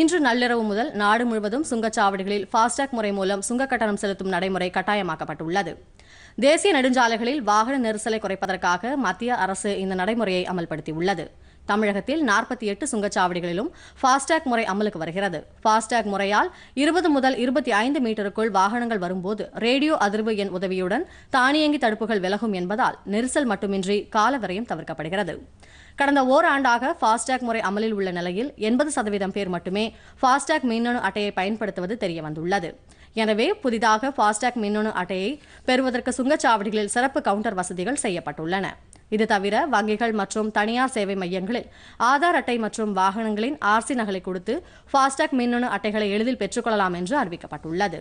இன்று நள்ளிரவு முதல் நாடு முழுவதும் சுங்கச்சாவடிகளில் ஃபாஸ்டாக் முறை மூலம் சுங்க கட்டணம் செலுத்தும் நடைமுறை கட்டாயமாக்கப்பட்டுள்ளது தேசிய நெடுஞ்சாலைகளில் வாகன நெரிசலை குறைப்பதற்காக மத்திய அரசு இந்த நடைமுறையை அமல்படுத்தியுள்ளது தமிழகத்தில் நாற்பத்தி எட்டு சுங்கச்சாவடிகளிலும் ஃபாஸ்டேக் முறை அமலுக்கு வருகிறது ஃபாஸ்டாக் முறையால் இருபது முதல் இருபத்தி ஐந்து மீட்டருக்குள் வாகனங்கள் வரும்போது ரேடியோ அதிர்வு எண் உதவியுடன் தானியங்கி தடுப்புகள் விலகும் என்பதால் நெரிசல் மட்டுமின்றி காலவரையும் தவிர்க்கப்படுகிறது கடந்த ஓராண்டாக ஃபாஸ்டாக் முறை அமலில் உள்ள நிலையில் எண்பது சதவீதம் பேர் மட்டுமே ஃபாஸ்டேக் மின்னணு அட்டையை பயன்படுத்துவது தெரியவந்துள்ளது எனவே புதிதாக ஃபாஸ்டேக் மின்னணு அட்டையை பெறுவதற்கு சுங்கச்சாவடிகளில் சிறப்பு கவுண்டர் வசதிகள் செய்யப்பட்டுள்ளன இது தவிர வங்கிகள் மற்றும் தனியார் சேவை மையங்களில் ஆதார் அட்டை மற்றும் வாகனங்களின் ஆர்சி நகலை கொடுத்து ஃபாஸ்டாக் மின்னணு அட்டைகளை எளிதில் பெற்றுக்கொள்ளலாம் என்று அறிவிக்கப்பட்டுள்ளது